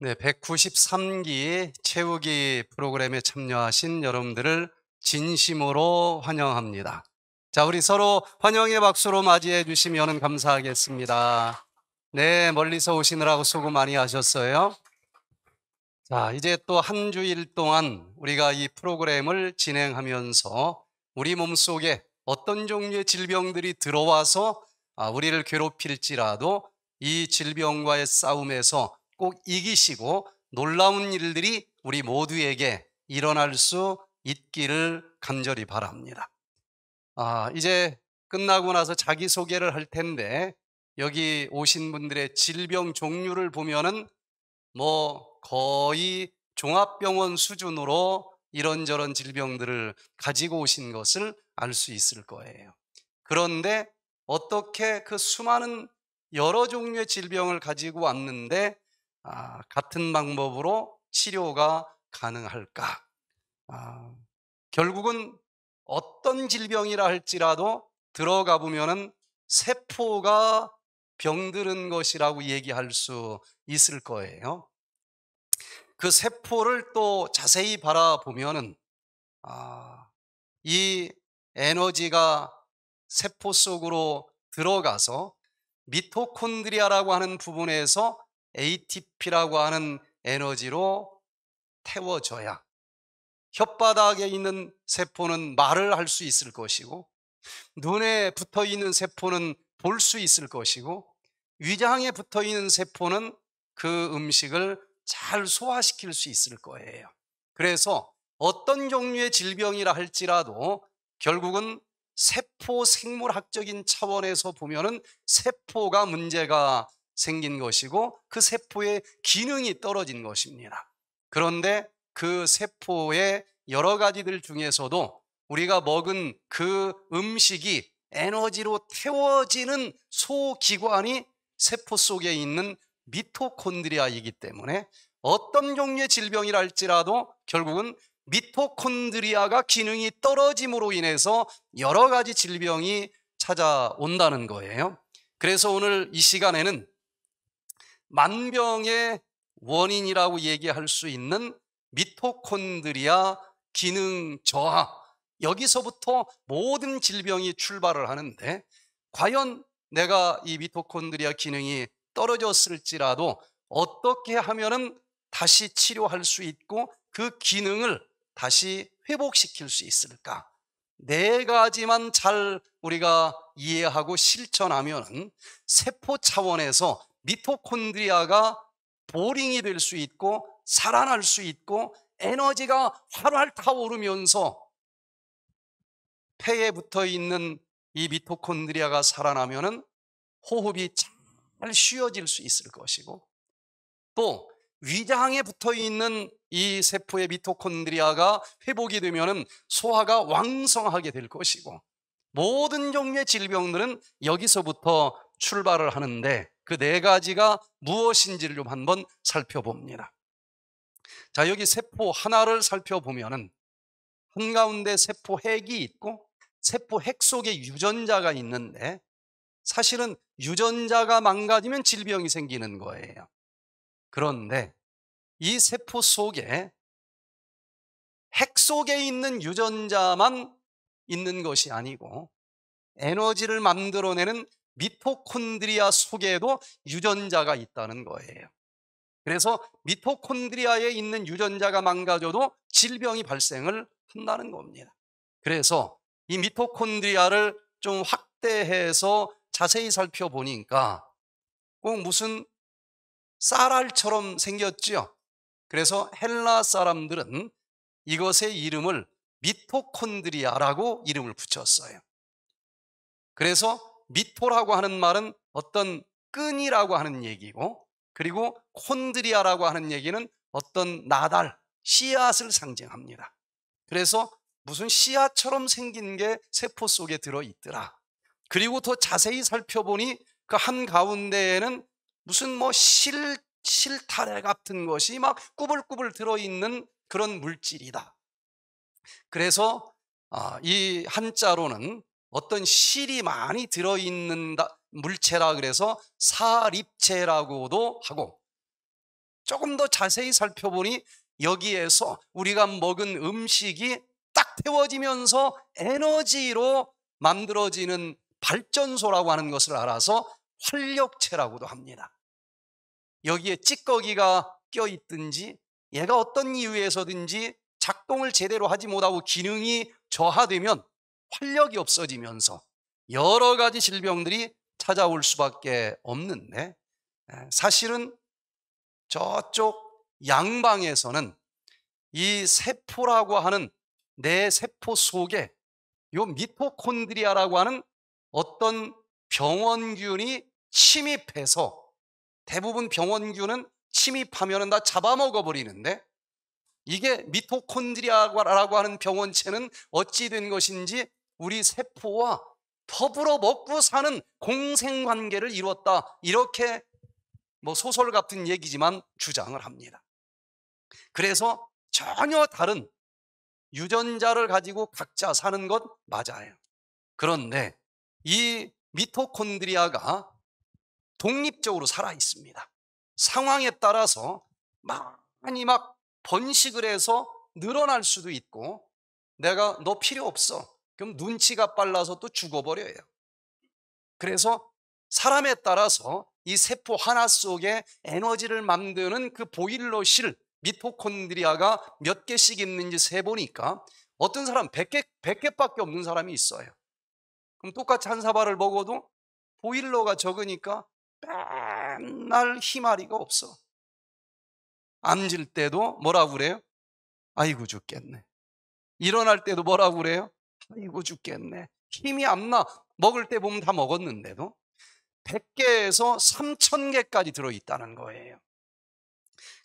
네, 193기 채우기 프로그램에 참여하신 여러분들을 진심으로 환영합니다. 자, 우리 서로 환영의 박수로 맞이해 주시면 감사하겠습니다. 네, 멀리서 오시느라고 수고 많이 하셨어요. 자, 이제 또 한 주일 동안 우리가 이 프로그램을 진행하면서 우리 몸속에 어떤 종류의 질병들이 들어와서 아, 우리를 괴롭힐지라도 이 질병과의 싸움에서 꼭 이기시고 놀라운 일들이 우리 모두에게 일어날 수 있기를 간절히 바랍니다. 아, 이제 끝나고 나서 자기소개를 할 텐데 여기 오신 분들의 질병 종류를 보면은 뭐 거의 종합병원 수준으로 이런저런 질병들을 가지고 오신 것을 알 수 있을 거예요. 그런데 어떻게 그 수많은 여러 종류의 질병을 가지고 왔는데 아, 같은 방법으로 치료가 가능할까? 아, 결국은 어떤 질병이라 할지라도 들어가 보면은 세포가 병들은 것이라고 얘기할 수 있을 거예요. 그 세포를 또 자세히 바라보면은 아, 이 에너지가 세포 속으로 들어가서 미토콘드리아라고 하는 부분에서 ATP라고 하는 에너지로 태워줘야 혓바닥에 있는 세포는 말을 할 수 있을 것이고 눈에 붙어 있는 세포는 볼 수 있을 것이고 위장에 붙어 있는 세포는 그 음식을 잘 소화시킬 수 있을 거예요. 그래서 어떤 종류의 질병이라 할지라도 결국은 세포 생물학적인 차원에서 보면은 세포가 문제가 생긴 것이고 그 세포의 기능이 떨어진 것입니다. 그런데 그 세포의 여러 가지들 중에서도 우리가 먹은 그 음식이 에너지로 태워지는 소기관이 세포 속에 있는 미토콘드리아이기 때문에 어떤 종류의 질병이랄지라도 결국은 미토콘드리아가 기능이 떨어짐으로 인해서 여러 가지 질병이 찾아온다는 거예요. 그래서 오늘 이 시간에는 만병의 원인이라고 얘기할 수 있는 미토콘드리아 기능 저하. 여기서부터 모든 질병이 출발을 하는데 과연 내가 이 미토콘드리아 기능이 떨어졌을지라도 어떻게 하면은 다시 치료할 수 있고 그 기능을 다시 회복시킬 수 있을까? 네 가지만 잘 우리가 이해하고 실천하면 세포 차원에서 미토콘드리아가 보링이 될 수 있고 살아날 수 있고 에너지가 활활 타오르면서 폐에 붙어 있는 이 미토콘드리아가 살아나면 호흡이 잘 쉬어질 수 있을 것이고 또 위장에 붙어 있는 이 세포의 미토콘드리아가 회복이 되면 소화가 왕성하게 될 것이고 모든 종류의 질병들은 여기서부터 출발을 하는데 그네 가지가 무엇인지를 좀 한번 살펴봅니다. 자, 여기 세포 하나를 살펴보면은 한가운데 세포핵이 있고 세포핵 속에 유전자가 있는데 사실은 유전자가 망가지면 질병이 생기는 거예요. 그런데 이 세포 속에 핵 속에 있는 유전자만 있는 것이 아니고 에너지를 만들어내는 미토콘드리아 속에도 유전자가 있다는 거예요. 그래서 미토콘드리아에 있는 유전자가 망가져도 질병이 발생을 한다는 겁니다. 그래서 이 미토콘드리아를 좀 확대해서 자세히 살펴보니까 꼭 무슨 쌀알처럼 생겼지요. 그래서 헬라 사람들은 이것의 이름을 미토콘드리아라고 이름을 붙였어요. 그래서 미토라고 하는 말은 어떤 끈이라고 하는 얘기고 그리고 콘드리아라고 하는 얘기는 어떤 나달, 씨앗을 상징합니다. 그래서 무슨 씨앗처럼 생긴 게 세포 속에 들어있더라. 그리고 더 자세히 살펴보니 그 한가운데에는 무슨 뭐 실, 실타래 같은 것이 막 꾸불꾸불 들어있는 그런 물질이다. 그래서 아, 이 한자로는 어떤 실이 많이 들어있는 물체라 그래서 사립체라고도 하고 조금 더 자세히 살펴보니 여기에서 우리가 먹은 음식이 딱 태워지면서 에너지로 만들어지는 발전소라고 하는 것을 알아서 활력체라고도 합니다. 여기에 찌꺼기가 껴있든지 얘가 어떤 이유에서든지 작동을 제대로 하지 못하고 기능이 저하되면 활력이 없어지면서 여러 가지 질병들이 찾아올 수밖에 없는데 사실은 저쪽 양방에서는 이 세포라고 하는 내 세포 속에 이 미토콘드리아라고 하는 어떤 병원균이 침입해서 대부분 병원균은 침입하면 다 잡아먹어 버리는데 이게 미토콘드리아라고 하는 병원체는 어찌 된 것인지 우리 세포와 더불어 먹고 사는 공생관계를 이루었다. 이렇게 뭐 소설 같은 얘기지만 주장을 합니다. 그래서 전혀 다른 유전자를 가지고 각자 사는 것 맞아요. 그런데 이 미토콘드리아가 독립적으로 살아 있습니다. 상황에 따라서 많이 막 번식을 해서 늘어날 수도 있고 내가 너 필요 없어. 그럼 눈치가 빨라서 또 죽어버려요. 그래서 사람에 따라서 이 세포 하나 속에 에너지를 만드는 그 보일러실 미토콘드리아가 몇 개씩 있는지 세보니까 어떤 사람 100개, 100개밖에 없는 사람이 있어요. 그럼 똑같이 한 사발을 먹어도 보일러가 적으니까 맨날 희마리가 없어. 앉을 때도 뭐라고 그래요? 아이고 죽겠네. 일어날 때도 뭐라고 그래요? 이거 죽겠네. 힘이 안 나. 먹을 때 보면 다 먹었는데도 100개에서 3000개까지 들어있다는 거예요.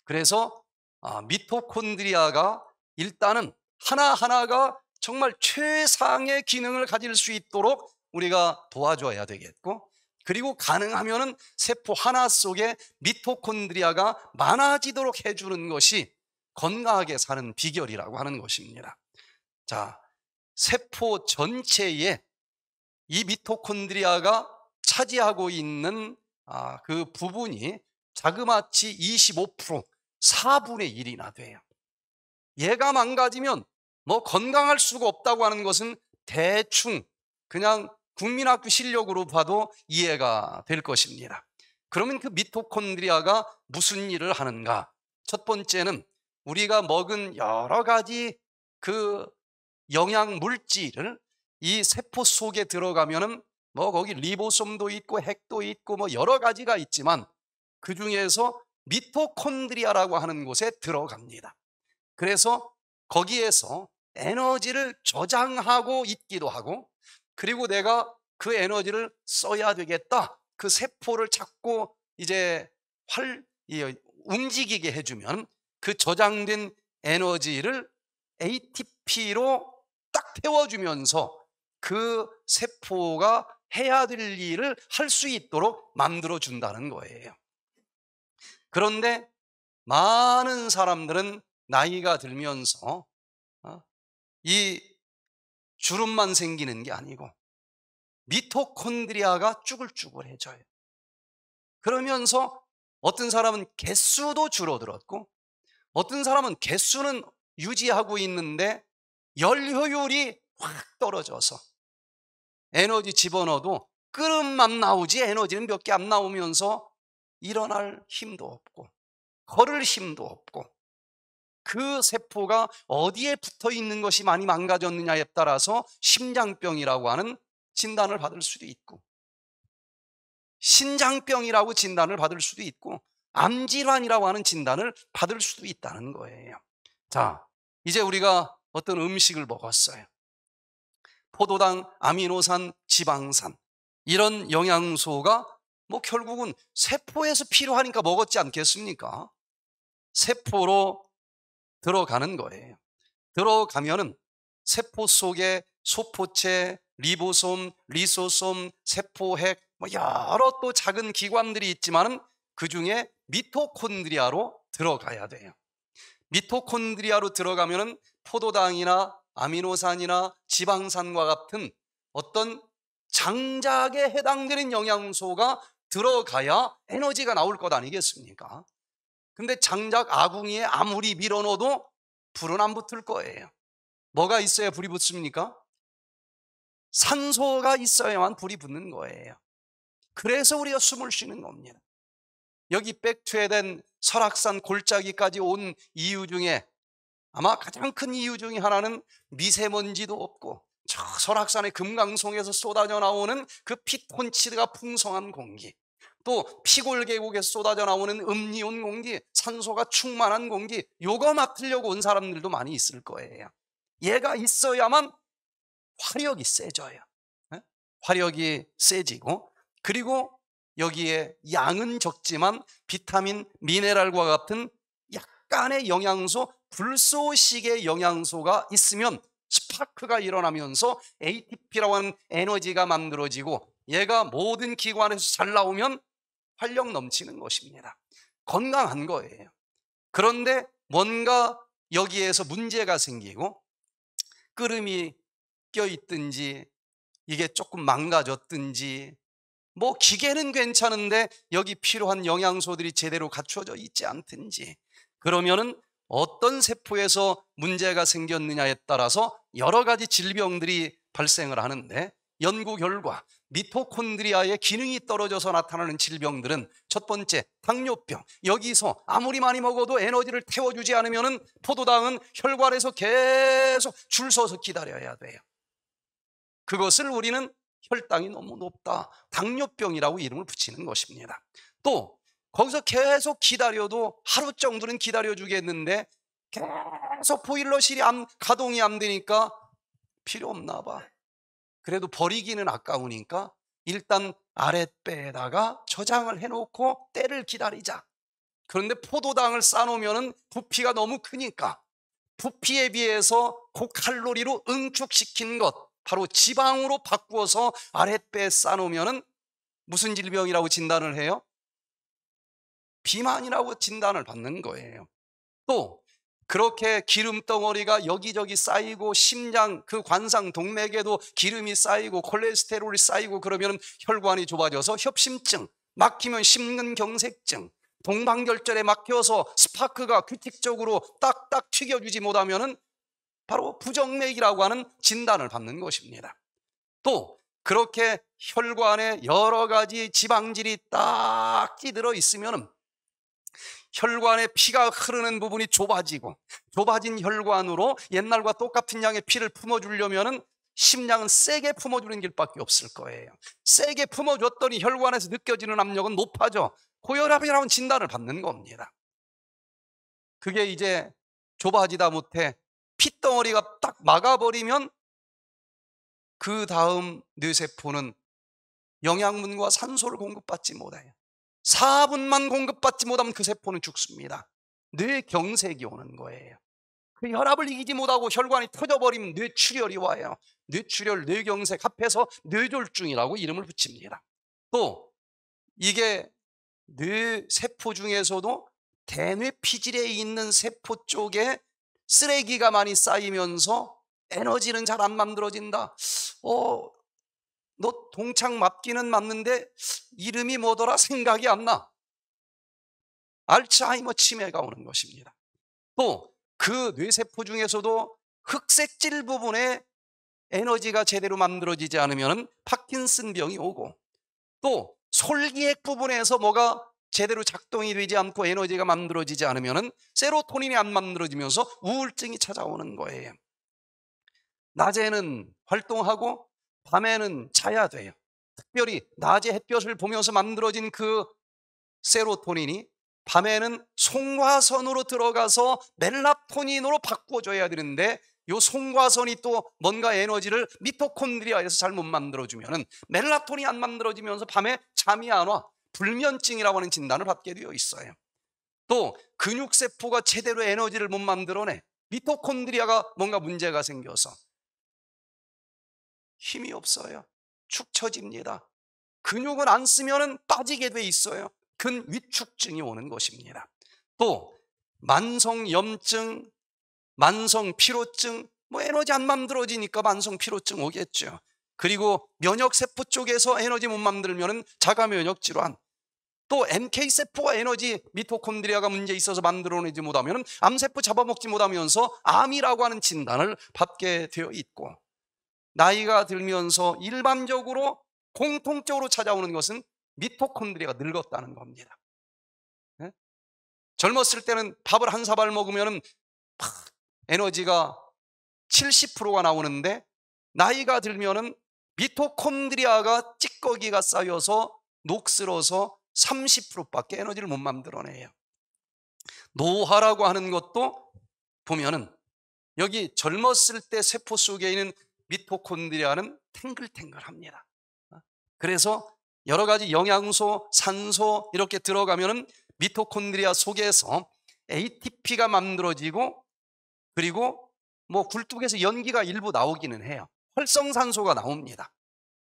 그래서 아, 미토콘드리아가 일단은 하나하나가 정말 최상의 기능을 가질 수 있도록 우리가 도와줘야 되겠고 그리고 가능하면은 세포 하나 속에 미토콘드리아가 많아지도록 해주는 것이 건강하게 사는 비결이라고 하는 것입니다. 자, 세포 전체에 이 미토콘드리아가 차지하고 있는 아, 그 부분이 자그마치 25%, 4분의 1이나 돼요. 얘가 망가지면 뭐 건강할 수가 없다고 하는 것은 대충 그냥 국민학교 실력으로 봐도 이해가 될 것입니다. 그러면 그 미토콘드리아가 무슨 일을 하는가? 첫 번째는 우리가 먹은 여러 가지 그 영양 물질을 이 세포 속에 들어가면은 뭐 거기 리보솜도 있고 핵도 있고 뭐 여러 가지가 있지만 그 중에서 미토콘드리아라고 하는 곳에 들어갑니다. 그래서 거기에서 에너지를 저장하고 있기도 하고 그리고 내가 그 에너지를 써야 되겠다. 그 세포를 찾고 이제 활, 움직이게 해주면 그 저장된 에너지를 ATP로 딱 태워주면서 그 세포가 해야 될 일을 할 수 있도록 만들어 준다는 거예요. 그런데 많은 사람들은 나이가 들면서 어, 이 주름만 생기는 게 아니고 미토콘드리아가 쭈글쭈글해져요. 그러면서 어떤 사람은 개수도 줄어들었고 어떤 사람은 개수는 유지하고 있는데 연료율이확 떨어져서 에너지 집어넣어도 끓음만 나오지 에너지는 몇 개 안 나오면서 일어날 힘도 없고 걸을 힘도 없고 그 세포가 어디에 붙어 있는 것이 많이 망가졌느냐에 따라서 심장병이라고 하는 진단을 받을 수도 있고 신장병이라고 진단을 받을 수도 있고 암질환이라고 하는 진단을 받을 수도 있다는 거예요. 자, 이제 우리가 어떤 음식을 먹었어요. 포도당, 아미노산, 지방산 이런 영양소가 뭐 결국은 세포에서 필요하니까 먹었지 않겠습니까? 세포로 들어가는 거예요. 들어가면은 세포 속에 소포체, 리보솜, 리소솜, 세포핵 뭐 여러 또 작은 기관들이 있지만은 그 중에 미토콘드리아로 들어가야 돼요. 미토콘드리아로 들어가면은 포도당이나 아미노산이나 지방산과 같은 어떤 장작에 해당되는 영양소가 들어가야 에너지가 나올 것 아니겠습니까? 근데 장작 아궁이에 아무리 밀어넣어도 불은 안 붙을 거예요. 뭐가 있어야 불이 붙습니까? 산소가 있어야만 불이 붙는 거예요. 그래서 우리가 숨을 쉬는 겁니다. 여기 백투에 된 설악산 골짜기까지 온 이유 중에 아마 가장 큰 이유 중에 하나는 미세먼지도 없고 저 설악산의 금강송에서 쏟아져 나오는 그 피톤치드가 풍성한 공기 또 피골 계곡에서 쏟아져 나오는 음리온 공기, 산소가 충만한 공기 요거 맡으려고 온 사람들도 많이 있을 거예요. 얘가 있어야만 화력이 세져요. 화력이 세지고 그리고 여기에 양은 적지만 비타민, 미네랄과 같은 약간의 영양소, 불소식의 영양소가 있으면 스파크가 일어나면서 ATP라고 하는 에너지가 만들어지고 얘가 모든 기관에서 잘 나오면 활력 넘치는 것입니다. 건강한 거예요. 그런데 뭔가 여기에서 문제가 생기고 끓음이 껴있든지 이게 조금 망가졌든지 뭐 기계는 괜찮은데 여기 필요한 영양소들이 제대로 갖춰져 있지 않든지 그러면은 어떤 세포에서 문제가 생겼느냐에 따라서 여러 가지 질병들이 발생을 하는데 연구 결과 미토콘드리아의 기능이 떨어져서 나타나는 질병들은 첫 번째 당뇨병 여기서 아무리 많이 먹어도 에너지를 태워주지 않으면 포도당은 혈관에서 계속 줄 서서 기다려야 돼요 그것을 우리는 혈당이 너무 높다 당뇨병이라고 이름을 붙이는 것입니다 또 거기서 계속 기다려도 하루 정도는 기다려주겠는데 계속 보일러실이 안, 가동이 안 되니까 필요 없나 봐. 그래도 버리기는 아까우니까 일단 아랫배에다가 저장을 해놓고 때를 기다리자. 그런데 포도당을 싸놓으면 부피가 너무 크니까 부피에 비해서 고칼로리로 응축시킨 것 바로 지방으로 바꾸어서 아랫배에 싸놓으면 무슨 질병이라고 진단을 해요? 비만이라고 진단을 받는 거예요. 또 그렇게 기름 덩어리가 여기저기 쌓이고 심장 그 관상 동맥에도 기름이 쌓이고 콜레스테롤이 쌓이고 그러면 혈관이 좁아져서 협심증, 막히면 심근경색증, 동방결절에 막혀서 스파크가 규칙적으로 딱딱 튀겨주지 못하면 바로 부정맥이라고 하는 진단을 받는 것입니다. 또 그렇게 혈관에 여러 가지 지방질이 딱 찌들어 있으면 혈관에 피가 흐르는 부분이 좁아지고 좁아진 혈관으로 옛날과 똑같은 양의 피를 품어주려면 심장은 세게 품어주는 길밖에 없을 거예요. 세게 품어줬더니 혈관에서 느껴지는 압력은 높아져 고혈압이라는 진단을 받는 겁니다. 그게 이제 좁아지다 못해 핏덩어리가 딱 막아버리면 그 다음 뇌세포는 영양분과 산소를 공급받지 못해요. 4분만 공급받지 못하면 그 세포는 죽습니다. 뇌 경색이 오는 거예요. 그 혈압을 이기지 못하고 혈관이 터져버리면 뇌출혈이 와요. 뇌출혈, 뇌경색 합해서 뇌졸중이라고 이름을 붙입니다. 또 이게 뇌세포 중에서도 대뇌 피질에 있는 세포 쪽에 쓰레기가 많이 쌓이면서 에너지는 잘 안 만들어진다. 어, 너 동창 맞기는 맞는데 이름이 뭐더라 생각이 안 나. 알츠하이머 치매가 오는 것입니다. 또 그 뇌세포 중에서도 흑색질 부분에 에너지가 제대로 만들어지지 않으면 파킨슨 병이 오고 또 솔기액 부분에서 뭐가 제대로 작동이 되지 않고 에너지가 만들어지지 않으면 세로토닌이 안 만들어지면서 우울증이 찾아오는 거예요. 낮에는 활동하고 밤에는 자야 돼요. 특별히 낮에 햇볕을 보면서 만들어진 그 세로토닌이 밤에는 송화선으로 들어가서 멜라토닌으로 바꿔줘야 되는데 이 송화선이 또 뭔가 에너지를 미토콘드리아에서 잘 못 만들어주면 멜라토닌이 안 만들어지면서 밤에 잠이 안 와. 불면증이라고 하는 진단을 받게 되어 있어요. 또 근육세포가 제대로 에너지를 못 만들어내. 미토콘드리아가 뭔가 문제가 생겨서 힘이 없어요. 축 처집니다. 근육을 안 쓰면 빠지게 돼 있어요. 근 위축증이 오는 것입니다. 또 만성염증, 만성피로증, 뭐 에너지 안 만들어지니까 만성피로증 오겠죠. 그리고 면역세포 쪽에서 에너지 못 만들면 자가면역질환, 또 m k 세포가 에너지 미토콘드리아가 문제 있어서 만들어내지 못하면 암세포 잡아먹지 못하면서 암이라고 하는 진단을 받게 되어 있고 나이가 들면서 일반적으로 공통적으로 찾아오는 것은 미토콘드리아가 늙었다는 겁니다. 네? 젊었을 때는 밥을 한 사발 먹으면 팍 에너지가 70%가 나오는데 나이가 들면은 미토콘드리아가 찌꺼기가 쌓여서 녹슬어서 30%밖에 에너지를 못 만들어내요. 노화라고 하는 것도 보면은 여기 젊었을 때 세포 속에 있는 미토콘드리아는 탱글탱글합니다. 어? 그래서 여러 가지 영양소, 산소 이렇게 들어가면 미토콘드리아 속에서 ATP가 만들어지고 그리고 뭐 굴뚝에서 연기가 일부 나오기는 해요. 활성산소가 나옵니다.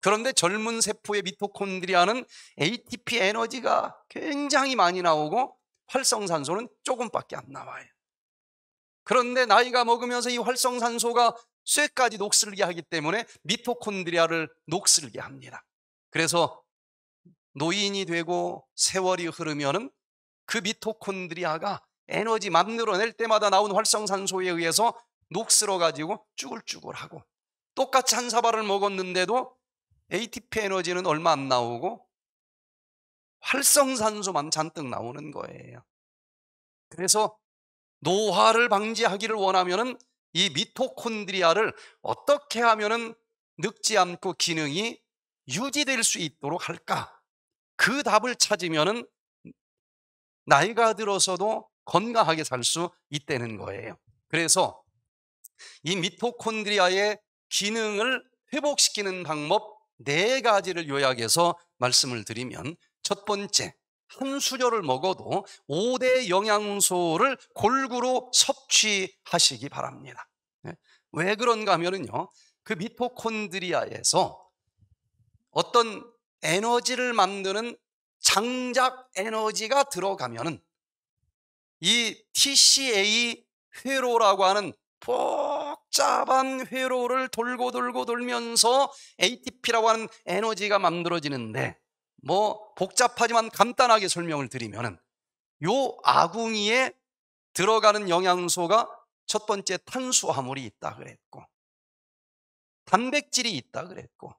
그런데 젊은 세포의 미토콘드리아는 ATP 에너지가 굉장히 많이 나오고 활성산소는 조금밖에 안 나와요. 그런데 나이가 먹으면서 이 활성산소가 쇠까지 녹슬게 하기 때문에 미토콘드리아를 녹슬게 합니다. 그래서 노인이 되고 세월이 흐르면그 미토콘드리아가 에너지 만들어낼 때마다 나온 활성산소에 의해서 녹슬어가지고 쭈글쭈글하고 똑같이 한 사발을 먹었는데도 ATP 에너지는 얼마 안 나오고 활성산소만 잔뜩 나오는 거예요. 그래서 노화를 방지하기를 원하면은 이 미토콘드리아를 어떻게 하면은 늙지 않고 기능이 유지될 수 있도록 할까? 그 답을 찾으면은 나이가 들어서도 건강하게 살 수 있다는 거예요. 그래서 이 미토콘드리아의 기능을 회복시키는 방법 네 가지를 요약해서 말씀을 드리면 첫 번째, 한 수저를 먹어도 5대 영양소를 골고루 섭취하시기 바랍니다. 네. 왜 그런가 하면요. 그 미토콘드리아에서 어떤 에너지를 만드는 장작 에너지가 들어가면이 TCA 회로라고 하는 복잡한 회로를 돌고 돌고 돌면서 ATP라고 하는 에너지가 만들어지는데 뭐 복잡하지만 간단하게 설명을 드리면은 요 아궁이에 들어가는 영양소가 첫 번째 탄수화물이 있다 그랬고 단백질이 있다 그랬고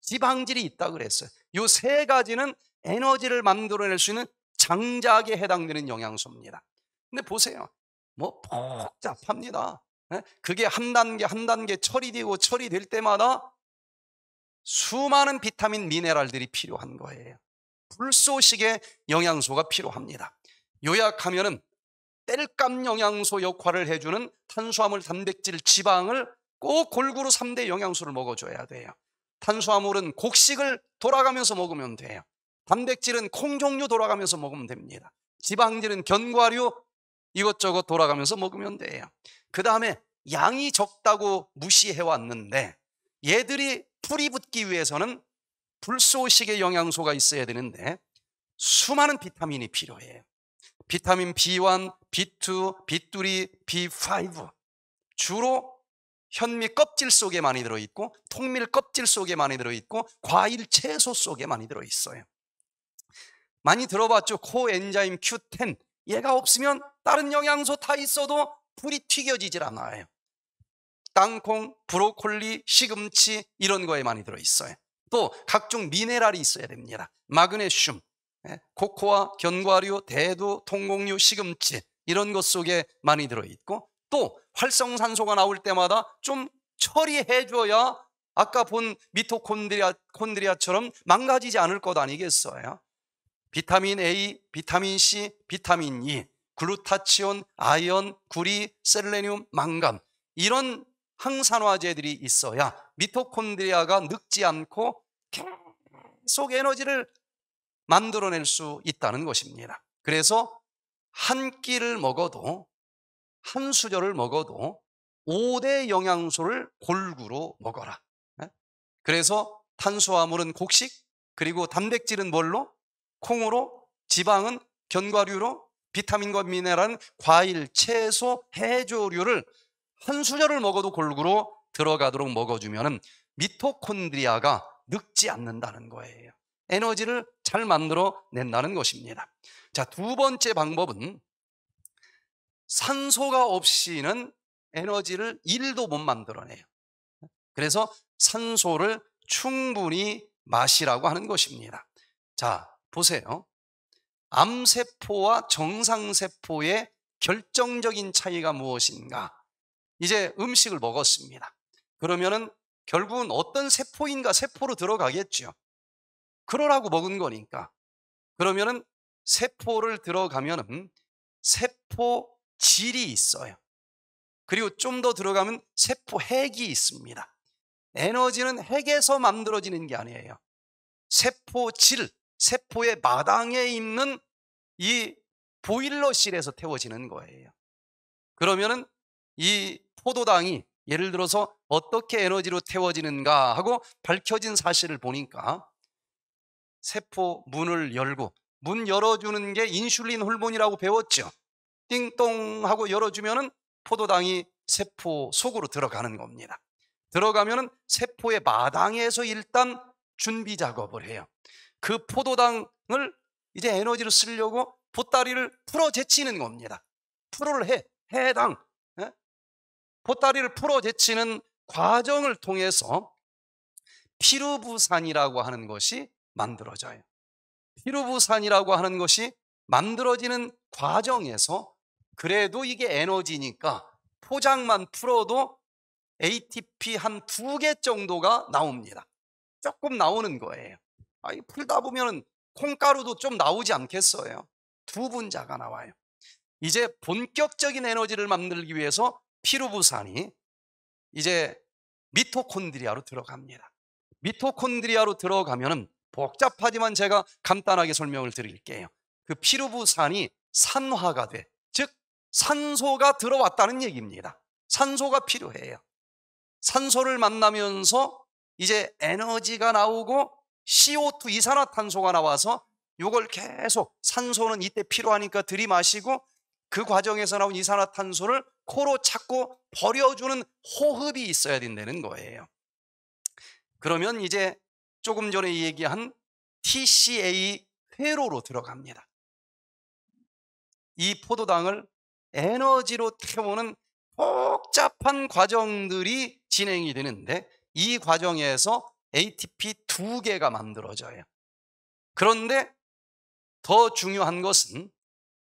지방질이 있다 그랬어요. 요 세 가지는 에너지를 만들어낼 수 있는 장작에 해당되는 영양소입니다. 근데 보세요. 뭐 복잡합니다. 예? 그게 한 단계 한 단계 처리되고 처리될 때마다 수많은 비타민, 미네랄들이 필요한 거예요. 불쏘식의 영양소가 필요합니다. 요약하면은 땔감 영양소 역할을 해주는 탄수화물, 단백질, 지방을 꼭 골고루 3대 영양소를 먹어줘야 돼요. 탄수화물은 곡식을 돌아가면서 먹으면 돼요. 단백질은 콩 종류 돌아가면서 먹으면 됩니다. 지방질은 견과류 이것저것 돌아가면서 먹으면 돼요. 그 다음에 양이 적다고 무시해 왔는데 얘들이 풀이 붙기 위해서는 불소식의 영양소가 있어야 되는데 수많은 비타민이 필요해요. 비타민 B1, B2, B3, B5 주로 현미 껍질 속에 많이 들어있고 통밀 껍질 속에 많이 들어있고 과일 채소 속에 많이 들어있어요. 많이 들어봤죠? 코엔자임 Q10 얘가 없으면 다른 영양소 다 있어도 불이 튀겨지질 않아요. 땅콩, 브로콜리, 시금치 이런 거에 많이 들어있어요. 또 각종 미네랄이 있어야 됩니다. 마그네슘, 예, 코코아, 견과류, 대두, 통곡류, 시금치 이런 것 속에 많이 들어있고 또 활성산소가 나올 때마다 좀 처리해줘야 아까 본 미토콘드리아, 콘드리아처럼 망가지지 않을 것 아니겠어요? 비타민 A, 비타민 C, 비타민 E, 글루타치온, 아연, 구리, 셀레늄, 망간 이런 항산화제들이 있어야 미토콘드리아가 늙지 않고 계속 에너지를 만들어낼 수 있다는 것입니다. 그래서 한 끼를 먹어도 한 수저를 먹어도 5대 영양소를 골고루 먹어라. 네? 그래서 탄수화물은 곡식, 그리고 단백질은 뭘로? 콩으로, 지방은 견과류로, 비타민과 미네랄은 과일, 채소, 해조류를 한 수저를 먹어도 골고루 들어가도록 먹어주면 미토콘드리아가 늙지 않는다는 거예요. 에너지를 잘 만들어 낸다는 것입니다. 자, 두 번째 방법은 산소가 없이는 에너지를 1도 못 만들어내요. 그래서 산소를 충분히 마시라고 하는 것입니다. 자, 보세요. 암세포와 정상세포의 결정적인 차이가 무엇인가? 이제 음식을 먹었습니다. 그러면은 결국은 어떤 세포인가 세포로 들어가겠죠. 그러라고 먹은 거니까. 그러면은 세포를 들어가면은 세포질이 있어요. 그리고 좀 더 들어가면 세포핵이 있습니다. 에너지는 핵에서 만들어지는 게 아니에요. 세포질, 세포의 마당에 있는 이 보일러실에서 태워지는 거예요. 그러면은 이 포도당이 예를 들어서 어떻게 에너지로 태워지는가 하고 밝혀진 사실을 보니까 세포 문을 열고 문 열어주는 게 인슐린 호르몬이라고 배웠죠. 띵동 하고 열어주면은 포도당이 세포 속으로 들어가는 겁니다. 들어가면은 세포의 마당에서 일단 준비 작업을 해요. 그 포도당을 이제 에너지로 쓰려고 보따리를 풀어 제치는 겁니다. 풀어를 해. 해당. 보따리를 풀어 제치는 과정을 통해서 피루부산이라고 하는 것이 만들어져요. 피루부산이라고 하는 것이 만들어지는 과정에서 그래도 이게 에너지니까 포장만 풀어도 ATP 한 두 개 정도가 나옵니다. 조금 나오는 거예요. 아니, 풀다 보면 콩가루도 좀 나오지 않겠어요. 두 분자가 나와요. 이제 본격적인 에너지를 만들기 위해서 피루부산이 이제 미토콘드리아로 들어갑니다. 미토콘드리아로 들어가면 복잡하지만 제가 간단하게 설명을 드릴게요. 그 피루부산이 산화가 돼. 즉, 산소가 들어왔다는 얘기입니다. 산소가 필요해요. 산소를 만나면서 이제 에너지가 나오고 CO2 이산화탄소가 나와서 이걸 계속 산소는 이때 필요하니까 들이마시고 그 과정에서 나온 이산화탄소를 코로 찾고 버려주는 호흡이 있어야 된다는 거예요. 그러면 이제 조금 전에 얘기한 TCA 회로로 들어갑니다. 이 포도당을 에너지로 태우는 복잡한 과정들이 진행이 되는데 이 과정에서 ATP 두 개가 만들어져요. 그런데 더 중요한 것은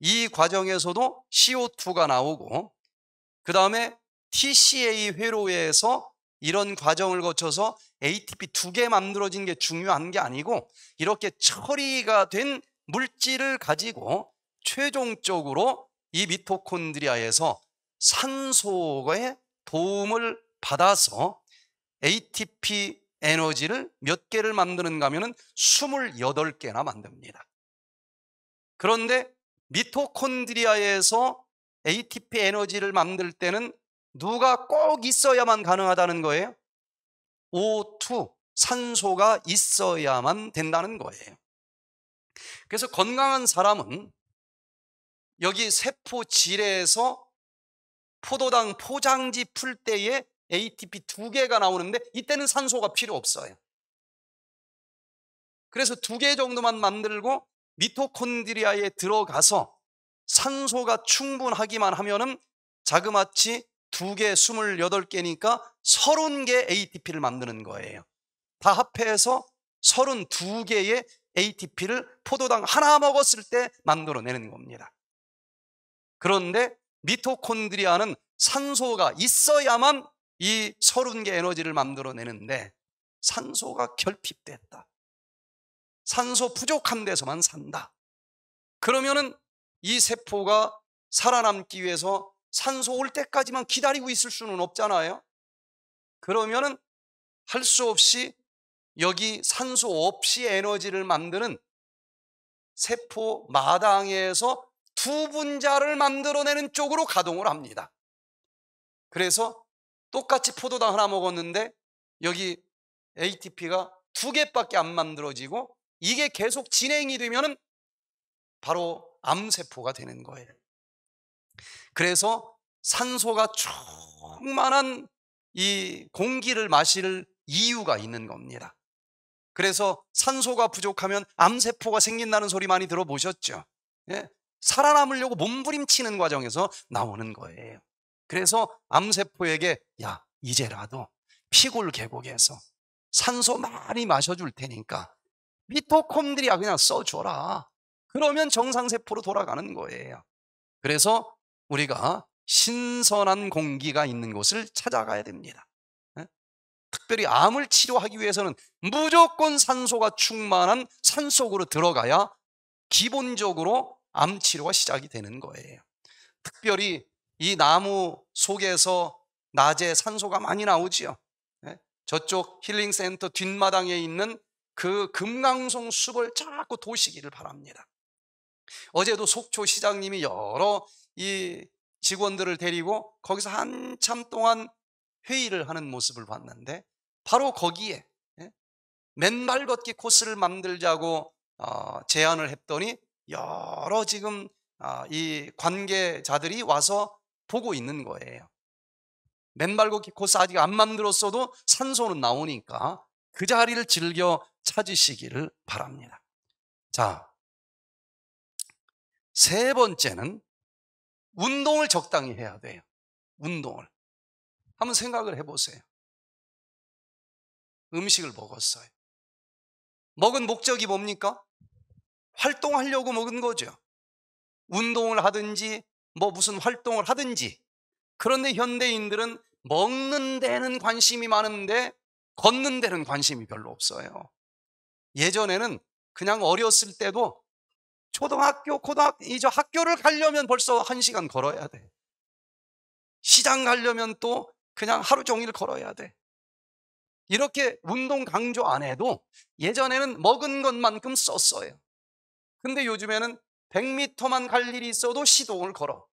이 과정에서도 CO2가 나오고 그 다음에 TCA 회로에서 이런 과정을 거쳐서 ATP 두 개 만들어진 게 중요한 게 아니고 이렇게 처리가 된 물질을 가지고 최종적으로 이 미토콘드리아에서 산소의 도움을 받아서 ATP 에너지를 몇 개를 만드는가 하면 28개나 만듭니다. 그런데 미토콘드리아에서 ATP 에너지를 만들 때는 누가 꼭 있어야만 가능하다는 거예요. O2, 산소가 있어야만 된다는 거예요. 그래서 건강한 사람은 여기 세포 질에서 포도당 포장지 풀 때에 ATP 두 개가 나오는데 이때는 산소가 필요 없어요. 그래서 두 개 정도만 만들고 미토콘드리아에 들어가서 산소가 충분하기만 하면은 자그마치 2 개, 스물여 개니까 3 0개 ATP를 만드는 거예요. 다 합해서 3 2개의 ATP를 포도당 하나 먹었을 때 만들어내는 겁니다. 그런데 미토콘드리아는 산소가 있어야만 이3 0개 에너지를 만들어내는데 산소가 결핍됐다. 산소 부족한 데서만 산다. 그러면은 이 세포가 살아남기 위해서 산소 올 때까지만 기다리고 있을 수는 없잖아요. 그러면은 할 수 없이 여기 산소 없이 에너지를 만드는 세포 마당에서 두 분자를 만들어내는 쪽으로 가동을 합니다. 그래서 똑같이 포도당 하나 먹었는데 여기 ATP가 두 개밖에 안 만들어지고 이게 계속 진행이 되면은 바로 암세포가 되는 거예요. 그래서 산소가 충만한 이 공기를 마실 이유가 있는 겁니다. 그래서 산소가 부족하면 암세포가 생긴다는 소리 많이 들어보셨죠? 예? 살아남으려고 몸부림치는 과정에서 나오는 거예요. 그래서 암세포에게 야 이제라도 피골 계곡에서 산소 많이 마셔줄 테니까 미토콘드리아 그냥 써줘라. 그러면 정상세포로 돌아가는 거예요. 그래서 우리가 신선한 공기가 있는 곳을 찾아가야 됩니다. 예? 특별히 암을 치료하기 위해서는 무조건 산소가 충만한 산 속으로 들어가야 기본적으로 암 치료가 시작이 되는 거예요. 특별히 이 나무 속에서 낮에 산소가 많이 나오지요. 예? 저쪽 힐링센터 뒷마당에 있는 그 금강송 숲을 자꾸 도시기를 바랍니다. 어제도 속초 시장님이 여러 이 직원들을 데리고 거기서 한참 동안 회의를 하는 모습을 봤는데 바로 거기에 예, 맨발 걷기 코스를 만들자고 어, 제안을 했더니 여러 지금 아, 이 관계자들이 와서 보고 있는 거예요. 맨발 걷기 코스 아직 안 만들었어도 산소는 나오니까 그 자리를 즐겨 찾으시기를 바랍니다. 자, 세 번째는 운동을 적당히 해야 돼요. 운동을. 한번 생각을 해보세요. 음식을 먹었어요. 먹은 목적이 뭡니까? 활동하려고 먹은 거죠. 운동을 하든지 뭐 무슨 활동을 하든지. 그런데 현대인들은 먹는 데는 관심이 많은데 걷는 데는 관심이 별로 없어요. 예전에는 그냥 어렸을 때도 초등학교, 고등학교, 이제 학교를 가려면 벌써 한 시간 걸어야 돼. 시장 가려면 또 그냥 하루 종일 걸어야 돼. 이렇게 운동 강조 안 해도 예전에는 먹은 것만큼 썼어요. 근데 요즘에는 100m만 갈 일이 있어도 시동을 걸어.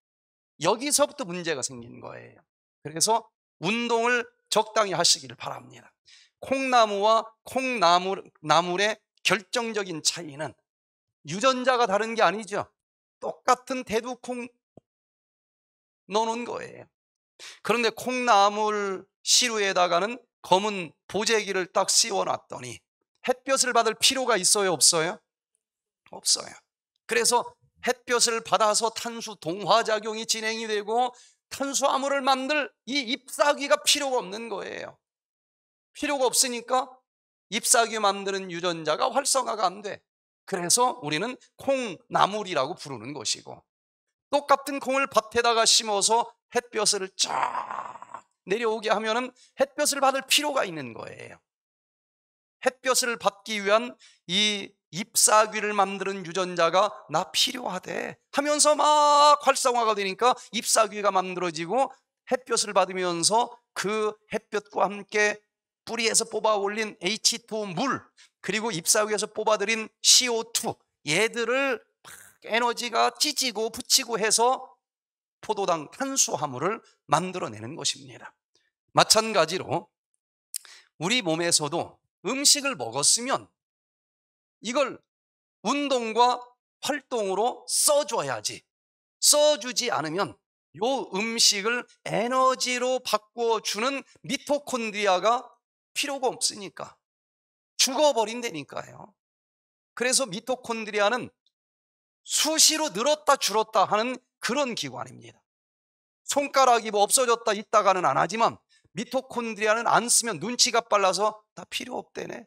여기서부터 문제가 생긴 거예요. 그래서 운동을 적당히 하시기를 바랍니다. 콩나무와 콩나물의 결정적인 차이는 유전자가 다른 게 아니죠. 똑같은 대두콩 넣는 거예요. 그런데 콩나물 시루에다가는 검은 보재기를 딱 씌워놨더니 햇볕을 받을 필요가 있어요? 없어요? 없어요. 그래서 햇볕을 받아서 탄수 동화작용이 진행이 되고 탄수화물을 만들 이 잎사귀가 필요가 없는 거예요. 필요가 없으니까 잎사귀 만드는 유전자가 활성화가 안 돼. 그래서 우리는 콩나물이라고 부르는 것이고 똑같은 콩을 밭에다가 심어서 햇볕을 쫙 내려오게 하면은 햇볕을 받을 필요가 있는 거예요. 햇볕을 받기 위한 이 잎사귀를 만드는 유전자가 나 필요하대 하면서 막 활성화가 되니까 잎사귀가 만들어지고 햇볕을 받으면서 그 햇볕과 함께 뿌리에서 뽑아 올린 H2 o 물 그리고 잎사귀에서 뽑아들인 CO2 얘들을 에너지가 찢이고 붙이고 해서 포도당 탄수화물을 만들어내는 것입니다. 마찬가지로 우리 몸에서도 음식을 먹었으면 이걸 운동과 활동으로 써줘야지 써주지 않으면 이 음식을 에너지로 바꿔주는 미토콘드리아가 필요가 없으니까 죽어버린다니까요. 그래서 미토콘드리아는 수시로 늘었다 줄었다 하는 그런 기관입니다. 손가락이 뭐 없어졌다 있다가는 안 하지만 미토콘드리아는 안 쓰면 눈치가 빨라서 다 필요 없대네.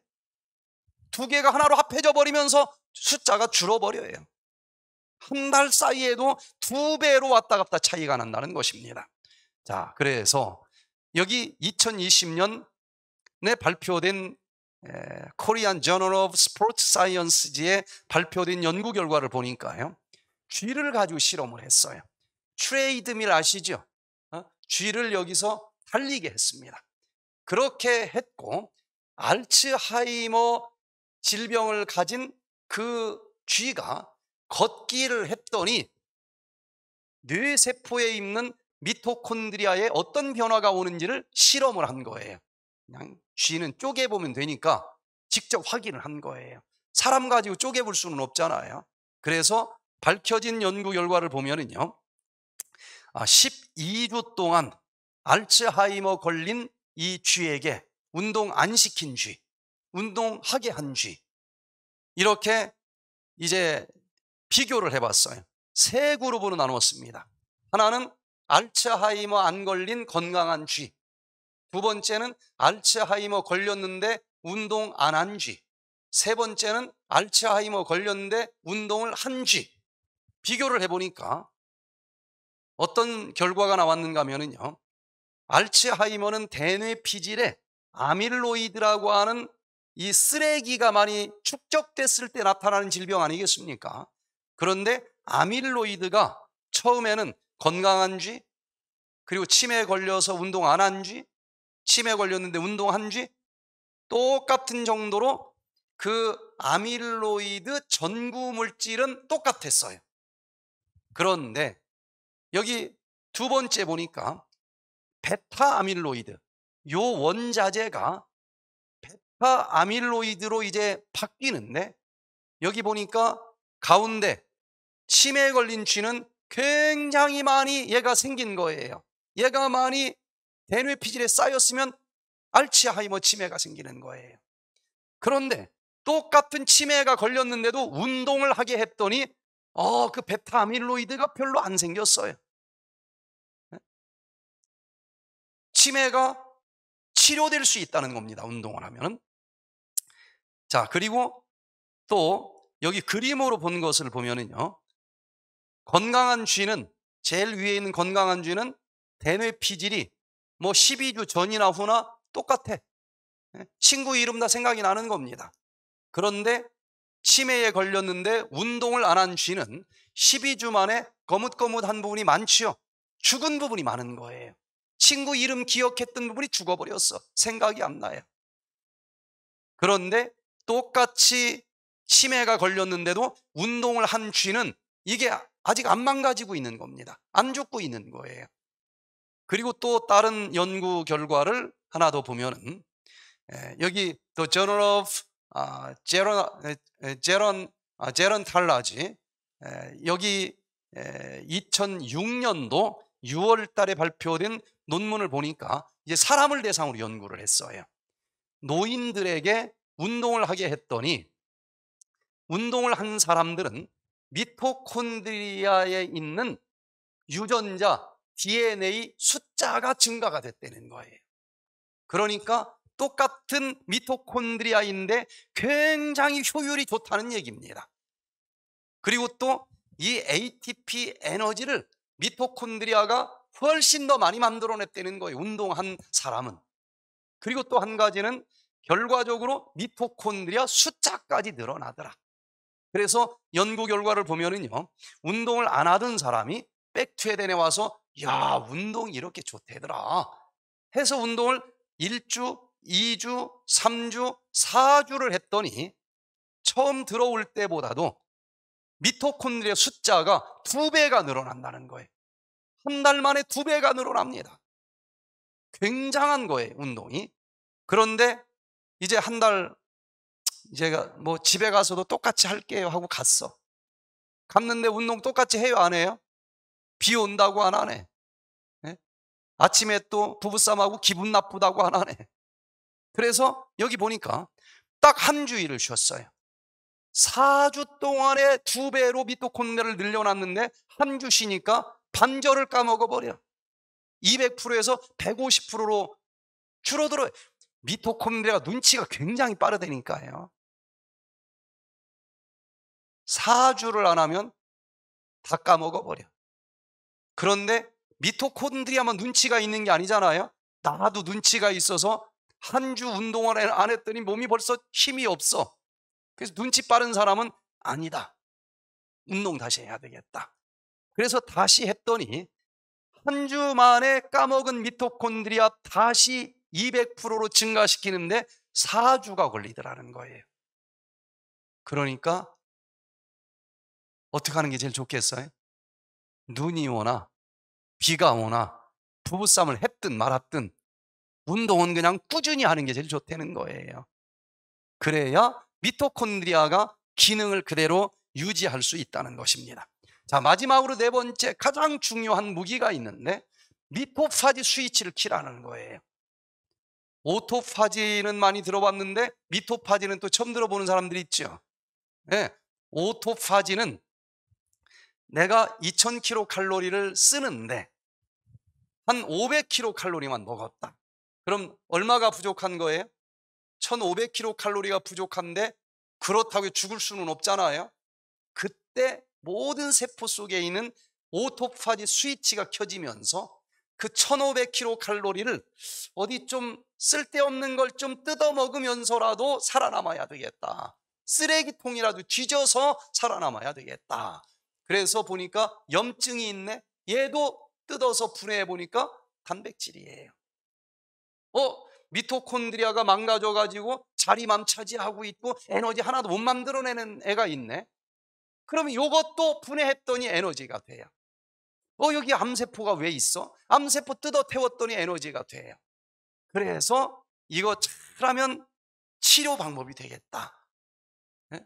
두 개가 하나로 합해져 버리면서 숫자가 줄어버려요. 한 달 사이에도 두 배로 왔다 갔다 차이가 난다는 것입니다. 자, 그래서 여기 2020년에 발표된 코리안 저널 오브 스포츠 사이언스지에 발표된 연구 결과를 보니까요. 쥐를 가지고 실험을 했어요. 트레이드밀 아시죠? 어? 쥐를 여기서 달리게 했습니다. 그렇게 했고 알츠하이머 질병을 가진 그 쥐가 걷기를 했더니 뇌세포에 있는 미토콘드리아에 어떤 변화가 오는지를 실험을 한 거예요. 그냥 쥐는 쪼개보면 되니까 직접 확인을 한 거예요. 사람 가지고 쪼개볼 수는 없잖아요. 그래서 밝혀진 연구 결과를 보면은요. 12주 아, 동안 알츠하이머 걸린 이 쥐에게 운동 안 시킨 쥐, 운동하게 한 쥐, 이렇게 이제 비교를 해봤어요. 세 그룹으로 나누었습니다. 하나는 알츠하이머 안 걸린 건강한 쥐, 두 번째는 알츠하이머 걸렸는데 운동 안한지세 번째는 알츠하이머 걸렸는데 운동을 한지 비교를 해보니까 어떤 결과가 나왔는가 하면요. 알츠하이머는 대뇌 피질에 아밀로이드라고 하는 이 쓰레기가 많이 축적됐을 때 나타나는 질병 아니겠습니까? 그런데 아밀로이드가 처음에는 건강한 지 그리고 치매에 걸려서 운동 안한지 치매 걸렸는데 운동한 뒤 똑같은 정도로 그 아밀로이드 전구 물질은 똑같았어요. 그런데 여기 두 번째 보니까 베타 아밀로이드 요 원자재가 베타 아밀로이드로 이제 바뀌는데 여기 보니까 가운데 치매에 걸린 쥐는 굉장히 많이 얘가 생긴 거예요. 얘가 많이 대뇌 피질에 쌓였으면 알츠하이머 치매가 생기는 거예요. 그런데 똑같은 치매가 걸렸는데도 운동을 하게 했더니 어, 그 베타 아밀로이드가 별로 안 생겼어요. 네? 치매가 치료될 수 있다는 겁니다. 운동을 하면은. 자, 그리고 또 여기 그림으로 본 것을 보면은요. 건강한 쥐는 제일 위에 있는 건강한 쥐는 대뇌 피질이 뭐 12주 전이나 후나 똑같아. 예? 친구 이름 다 생각이 나는 겁니다. 그런데 치매에 걸렸는데 운동을 안 한 쥐는 12주 만에 거뭇거뭇한 부분이 많지요. 죽은 부분이 많은 거예요. 친구 이름 기억했던 부분이 죽어버렸어. 생각이 안 나요. 그런데 똑같이 치매가 걸렸는데도 운동을 한 쥐는 이게 아직 안 망가지고 있는 겁니다. 안 죽고 있는 거예요. 그리고 또 다른 연구 결과를 하나 더 보면은 여기 The Journal of 아, Geron, Geron, 아, g 여기 2006년도 6월 달에 발표된 논문을 보니까 이제 사람을 대상으로 연구를 했어요. 노인들에게 운동을 하게 했더니 운동을 한 사람들은 미토콘드리아에 있는 유전자 DNA 숫자가 증가가 됐다는 거예요. 그러니까 똑같은 미토콘드리아인데 굉장히 효율이 좋다는 얘기입니다. 그리고 또 이 ATP 에너지를 미토콘드리아가 훨씬 더 많이 만들어냈다는 거예요. 운동한 사람은. 그리고 또 한 가지는 결과적으로 미토콘드리아 숫자까지 늘어나더라. 그래서 연구 결과를 보면은요, 운동을 안 하던 사람이 백트에 대내 와서 야 운동이 이렇게 좋대더라 해서 운동을 1주, 2주, 3주, 4주를 했더니 처음 들어올 때보다도 미토콘드리아 숫자가 두 배가 늘어난다는 거예요 한 달 만에 두 배가 늘어납니다 굉장한 거예요 운동이 그런데 이제 한달 이제 뭐 집에 가서도 똑같이 할게요 하고 갔어 갔는데 운동 똑같이 해요 안 해요? 비 온다고 안 하네 아침에 또 부부싸움하고 기분 나쁘다고 하나네. 그래서 여기 보니까 딱 한 주일을 쉬었어요. 4주 동안에 두 배로 미토콘드리아를 늘려놨는데 한 주 쉬니까 반절을 까먹어버려. 200%에서 150%로 줄어들어요. 미토콘드리아가 눈치가 굉장히 빠르다니까요. 4주를 안 하면 다 까먹어버려. 그런데 미토콘드리 아만 눈치가 있는 게 아니잖아요. 나도 눈치가 있어서 한 주 운동을 안 했더니 몸이 벌써 힘이 없어. 그래서 눈치 빠른 사람은 아니다. 운동 다시 해야 되겠다. 그래서 다시 했더니 한 주 만에 까먹은 미토콘드리아 다시 200%로 증가시키는데 4주가 걸리더라는 거예요. 그러니까 어떻게 하는 게 제일 좋겠어요? 눈이 오나 비가 오나 부부싸움을 했든 말았든 운동은 그냥 꾸준히 하는 게 제일 좋다는 거예요. 그래야 미토콘드리아가 기능을 그대로 유지할 수 있다는 것입니다. 자, 마지막으로 네 번째 가장 중요한 무기가 있는데 미토파지 스위치를 키라는 거예요. 오토파지는 많이 들어봤는데 미토파지는 또 처음 들어보는 사람들이 있죠. 네. 오토파지는 내가 2000kcal를 쓰는데 한 500kcal만 먹었다. 그럼 얼마가 부족한 거예요? 1500kcal가 부족한데 그렇다고 죽을 수는 없잖아요. 그때 모든 세포 속에 있는 오토파지 스위치가 켜지면서 그 1500kcal를 어디 좀 쓸데없는 걸 좀 뜯어 먹으면서라도 살아남아야 되겠다. 쓰레기통이라도 뒤져서 살아남아야 되겠다. 그래서 보니까 염증이 있네. 얘도 뜯어서 분해해 보니까 단백질이에요. 어, 미토콘드리아가 망가져가지고 자리만 차지하고 있고 에너지 하나도 못 만들어내는 애가 있네. 그러면 이것도 분해했더니 에너지가 돼요. 어, 여기 암세포가 왜 있어? 암세포 뜯어 태웠더니 에너지가 돼요. 그래서 이거 잘하면 치료 방법이 되겠다. 예?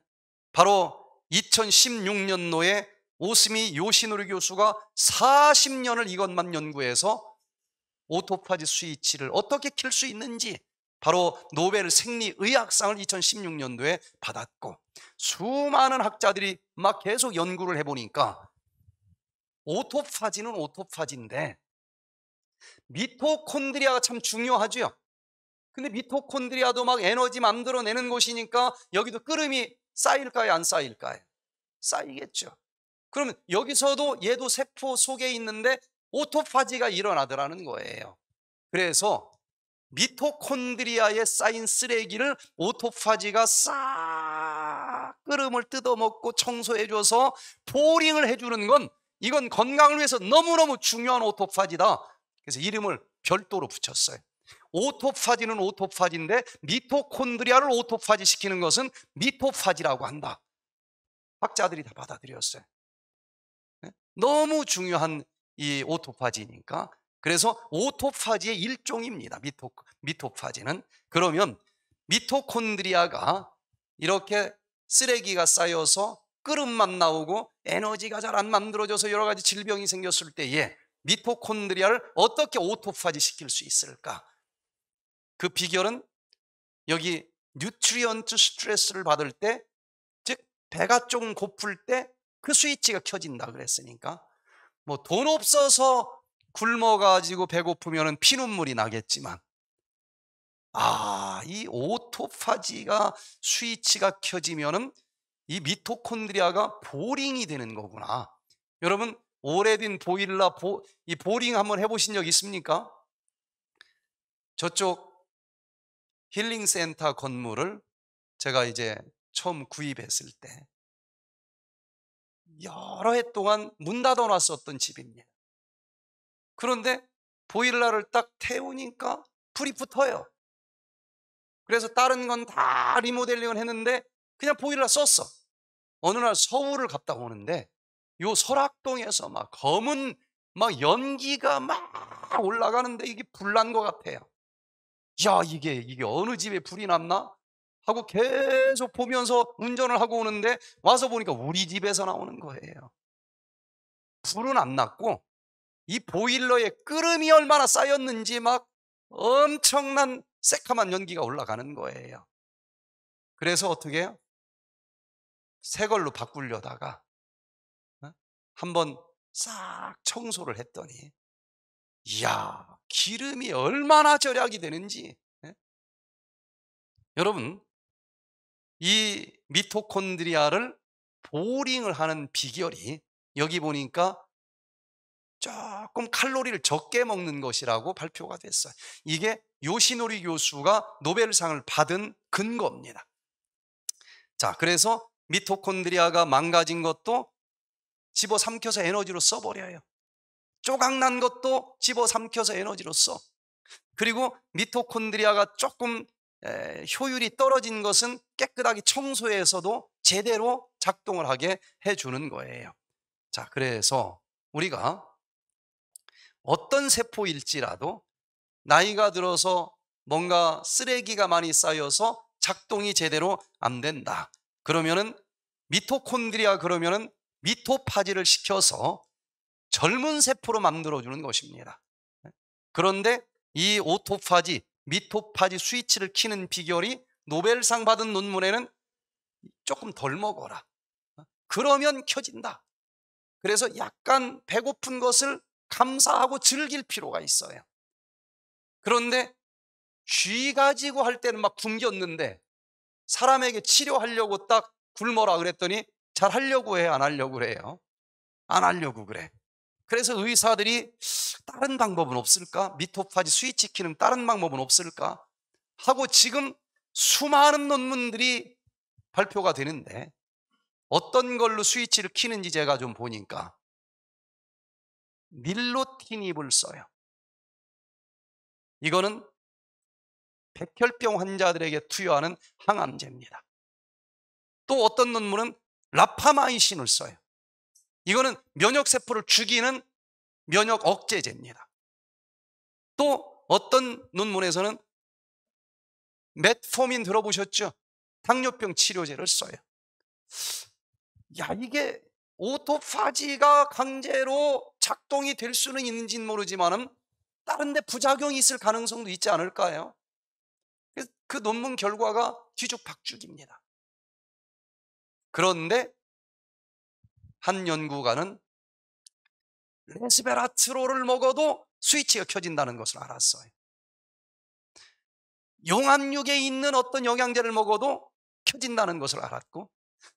바로 2016년도에 오스미 요시노리 교수가 40년을 이것만 연구해서 오토파지 스위치를 어떻게 킬 수 있는지 바로 노벨 생리의학상을 2016년도에 받았고 수많은 학자들이 막 계속 연구를 해보니까 오토파지는 오토파지인데 미토콘드리아가 참 중요하죠. 근데 미토콘드리아도 막 에너지 만들어내는 곳이니까 여기도 끓음이 쌓일까요? 안 쌓일까요? 쌓이겠죠. 그러면 여기서도 얘도 세포 속에 있는데 오토파지가 일어나더라는 거예요. 그래서 미토콘드리아에 쌓인 쓰레기를 오토파지가 싹 끓음을 뜯어먹고 청소해줘서 보링을 해주는 건 이건 건강을 위해서 너무너무 중요한 오토파지다. 그래서 이름을 별도로 붙였어요. 오토파지는 오토파지인데 미토콘드리아를 오토파지 시키는 것은 미토파지라고 한다. 학자들이 다 받아들였어요. 너무 중요한 이 오토파지니까 그래서 오토파지의 일종입니다. 미토, 미토파지는 그러면 미토콘드리아가 이렇게 쓰레기가 쌓여서 끓음만 나오고 에너지가 잘 안 만들어져서 여러 가지 질병이 생겼을 때에 미토콘드리아를 어떻게 오토파지 시킬 수 있을까? 그 비결은 여기 뉴트리언트 스트레스를 받을 때, 즉 배가 조금 고플 때그 스위치가 켜진다 그랬으니까 뭐 돈 없어서 굶어가지고 배고프면 피눈물이 나겠지만 아, 이 오토파지가 스위치가 켜지면이 미토콘드리아가 보링이 되는 거구나. 여러분 오래된 보일러 보, 이 보링 한번 해보신 적 있습니까? 저쪽 힐링센터 건물을 제가 이제 처음 구입했을 때 여러 해 동안 문 닫아놨었던 집입니다. 그런데 보일러를 딱 태우니까 불이 붙어요. 그래서 다른 건 다 리모델링을 했는데 그냥 보일러 썼어. 어느 날 서울을 갔다 오는데 요 설악동에서 막 검은 막 연기가 막 올라가는데 이게 불난 것 같아요. 야 이게 이게 어느 집에 불이 났나? 하고 계속 보면서 운전을 하고 오는데 와서 보니까 우리 집에서 나오는 거예요. 불은 안 났고 이 보일러에 끓음이 얼마나 쌓였는지 막 엄청난 새카만 연기가 올라가는 거예요. 그래서 어떻게 해요? 새 걸로 바꾸려다가 어? 한번 싹 청소를 했더니 이야 기름이 얼마나 절약이 되는지 예? 여러분 이 미토콘드리아를 보링을 하는 비결이 여기 보니까 조금 칼로리를 적게 먹는 것이라고 발표가 됐어요. 이게 요시노리 교수가 노벨상을 받은 근거입니다. 자, 그래서 미토콘드리아가 망가진 것도 집어 삼켜서 에너지로 써버려요. 조각난 것도 집어 삼켜서 에너지로 써. 그리고 미토콘드리아가 조금 효율이 떨어진 것은 깨끗하게 청소해서도 제대로 작동을 하게 해주는 거예요. 자, 그래서 우리가 어떤 세포일지라도 나이가 들어서 뭔가 쓰레기가 많이 쌓여서 작동이 제대로 안 된다. 그러면은 미토콘드리아 그러면은 미토파지를 시켜서 젊은 세포로 만들어주는 것입니다. 그런데 이 오토파지, 미토파지 스위치를 키는 비결이 노벨상 받은 논문에는 조금 덜 먹어라. 그러면 켜진다. 그래서 약간 배고픈 것을 감사하고 즐길 필요가 있어요. 그런데 쥐 가지고 할 때는 막 굶겼는데 사람에게 치료하려고 딱 굶어라 그랬더니 잘 하려고 해, 안 하려고 그래요? 안 하려고 그래. 그래서 의사들이 다른 방법은 없을까? 미토파지 스위치 키는 다른 방법은 없을까? 하고 지금 수많은 논문들이 발표가 되는데 어떤 걸로 스위치를 키는지 제가 좀 보니까 밀로티닙을 써요. 이거는 백혈병 환자들에게 투여하는 항암제입니다. 또 어떤 논문은 라파마이신을 써요. 이거는 면역세포를 죽이는 면역 억제제입니다. 또 어떤 논문에서는 메트포민 들어보셨죠? 당뇨병 치료제를 써요. 야, 이게 오토파지가 강제로 작동이 될 수는 있는지는 모르지만 다른데 부작용이 있을 가능성도 있지 않을까요? 그 논문 결과가 뒤죽박죽입니다. 그런데 한 연구가는 레스베라트롤을 먹어도 스위치가 켜진다는 것을 알았어요. 용암육에 있는 어떤 영양제를 먹어도 켜진다는 것을 알았고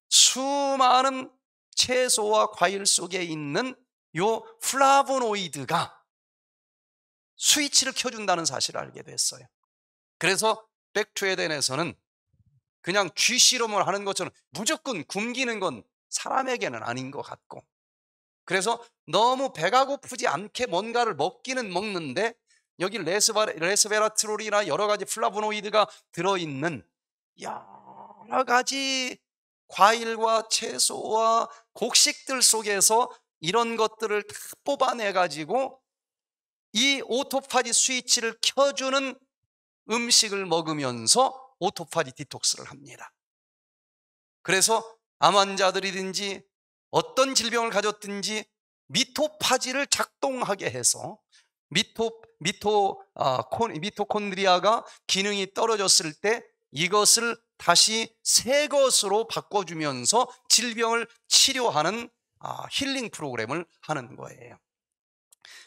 수많은 채소와 과일 속에 있는 요 플라보노이드가 스위치를 켜준다는 사실을 알게 됐어요. 그래서 백투에덴에서는 그냥 쥐 실험을 하는 것처럼 무조건 굶기는 건 사람에게는 아닌 것 같고 그래서 너무 배가 고프지 않게 뭔가를 먹기는 먹는데 여기 레스베라트롤이나 여러 가지 플라보노이드가 들어있는 여러 가지 과일과 채소와 곡식들 속에서 이런 것들을 다 뽑아내가지고 이 오토파지 스위치를 켜주는 음식을 먹으면서 오토파지 디톡스를 합니다. 그래서 암환자들이든지 어떤 질병을 가졌든지 미토파지를 작동하게 해서 미토 미토 아, 콘, 미토콘드리아가 기능이 떨어졌을 때 이것을 다시 새 것으로 바꿔주면서 질병을 치료하는 아, 힐링 프로그램을 하는 거예요.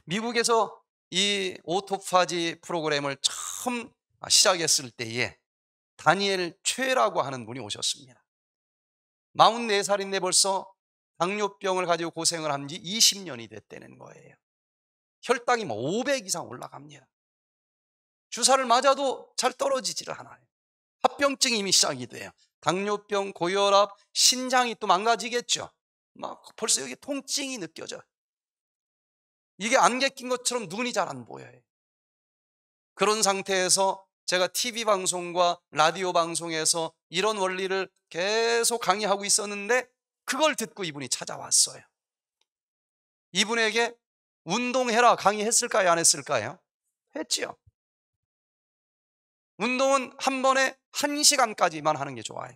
미국에서 이 오토파지 프로그램을 처음 시작했을 때에 다니엘 최라고 하는 분이 오셨습니다. 44살인데 벌써 당뇨병을 가지고 고생을 한 지 20년이 됐다는 거예요. 혈당이 500 뭐 이상 올라갑니다. 주사를 맞아도 잘떨어지질 않아요. 합병증이 이미 시작이 돼요. 당뇨병, 고혈압, 신장이 또 망가지겠죠. 막 벌써 여기 통증이 느껴져요. 이게 안개 낀 것처럼 눈이 잘 안 보여요. 그런 상태에서 제가 TV 방송과 라디오 방송에서 이런 원리를 계속 강의하고 있었는데 그걸 듣고 이분이 찾아왔어요. 이분에게 운동해라 강의했을까요? 안 했을까요? 했지요. 운동은 한 번에 한 시간까지만 하는 게 좋아요.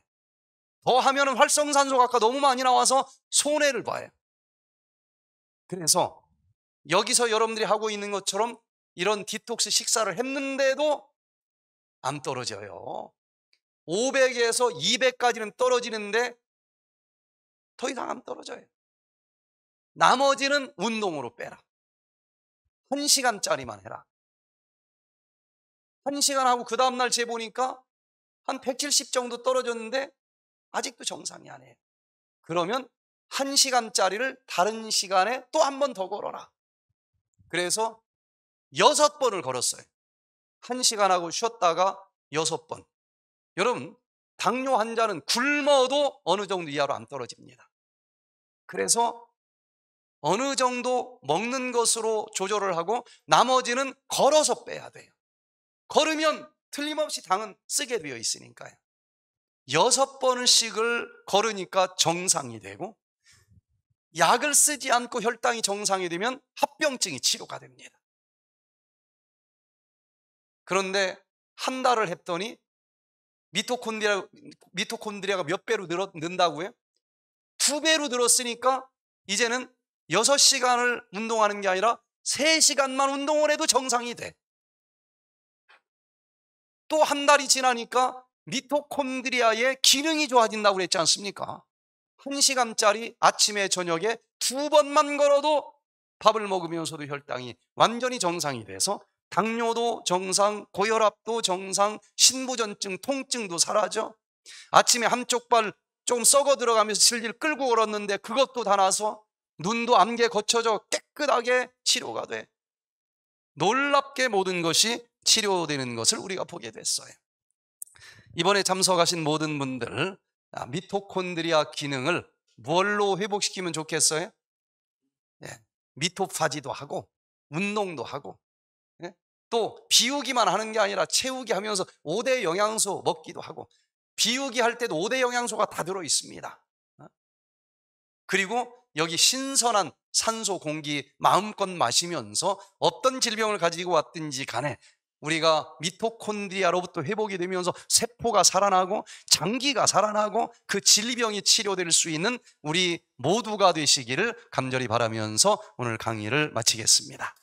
더 하면 활성산소가 아까 너무 많이 나와서 손해를 봐요. 그래서 여기서 여러분들이 하고 있는 것처럼 이런 디톡스 식사를 했는데도 안 떨어져요. 500에서 200까지는 떨어지는데 더 이상 안 떨어져요. 나머지는 운동으로 빼라. 1시간짜리만 해라. 1시간 하고 그 다음날 재보니까 한 170 정도 떨어졌는데 아직도 정상이 아니에요. 그러면 1시간짜리를 다른 시간에 또 한 번 더 걸어라. 그래서 6 번을 걸었어요. 1시간 하고 쉬었다가 6번. 여러분, 당뇨 환자는 굶어도 어느 정도 이하로 안 떨어집니다. 그래서 어느 정도 먹는 것으로 조절을 하고 나머지는 걸어서 빼야 돼요. 걸으면 틀림없이 당은 쓰게 되어 있으니까요. 여섯 번씩을 걸으니까 정상이 되고 약을 쓰지 않고 혈당이 정상이 되면 합병증이 치료가 됩니다. 그런데 한 달을 했더니 미토콘드리아, 미토콘드리아가 몇 배로 늘어, 는다고요? 두 배로 늘었으니까 이제는 6시간을 운동하는 게 아니라 3시간만 운동을 해도 정상이 돼. 또 한 달이 지나니까 미토콘드리아의 기능이 좋아진다고 그랬지 않습니까? 1시간짜리 아침에 저녁에 두 번만 걸어도 밥을 먹으면서도 혈당이 완전히 정상이 돼서 당뇨도 정상, 고혈압도 정상, 신부전증, 통증도 사라져. 아침에 한쪽 발 조금 썩어 들어가면서 실질 끌고 걸었는데 그것도 다 나서 눈도 암개 거쳐져 깨끗하게 치료가 돼. 놀랍게 모든 것이 치료되는 것을 우리가 보게 됐어요. 이번에 참석하신 모든 분들 아, 미토콘드리아 기능을 뭘로 회복시키면 좋겠어요? 예, 미토파지도 하고 운동도 하고 또 비우기만 하는 게 아니라 채우기 하면서 5대 영양소 먹기도 하고 비우기 할 때도 5대 영양소가 다 들어 있습니다. 어? 그리고 여기 신선한 산소 공기 마음껏 마시면서 어떤 질병을 가지고 왔든지 간에 우리가 미토콘드리아로부터 회복이 되면서 세포가 살아나고 장기가 살아나고 그 질병이 치료될 수 있는 우리 모두가 되시기를 간절히 바라면서 오늘 강의를 마치겠습니다.